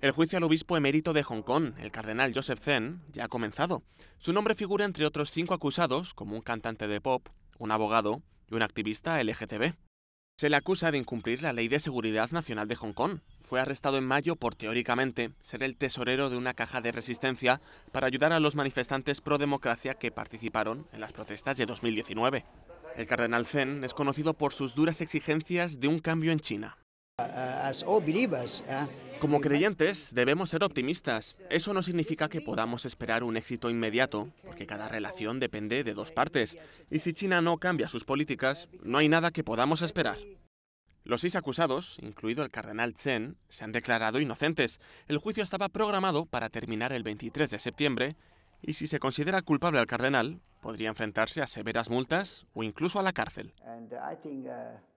El juicio al obispo emérito de Hong Kong, el cardenal Joseph Zen, ya ha comenzado. Su nombre figura entre otros cinco acusados, como un cantante de pop, un abogado y un activista LGTB. Se le acusa de incumplir la Ley de Seguridad Nacional de Hong Kong. Fue arrestado en mayo por, teóricamente, ser el tesorero de una caja de resistencia para ayudar a los manifestantes pro democracia que participaron en las protestas de 2019. El cardenal Zen es conocido por sus duras exigencias de un cambio en China. Oh, eh? Como creyentes, debemos ser optimistas. Eso no significa que podamos esperar un éxito inmediato, porque cada relación depende de dos partes, y si China no cambia sus políticas, no hay nada que podamos esperar. Los seis acusados, incluido el cardenal Chen, se han declarado inocentes. El juicio estaba programado para terminar el 23 de septiembre, y si se considera culpable al cardenal, podría enfrentarse a severas multas o incluso a la cárcel. Uh,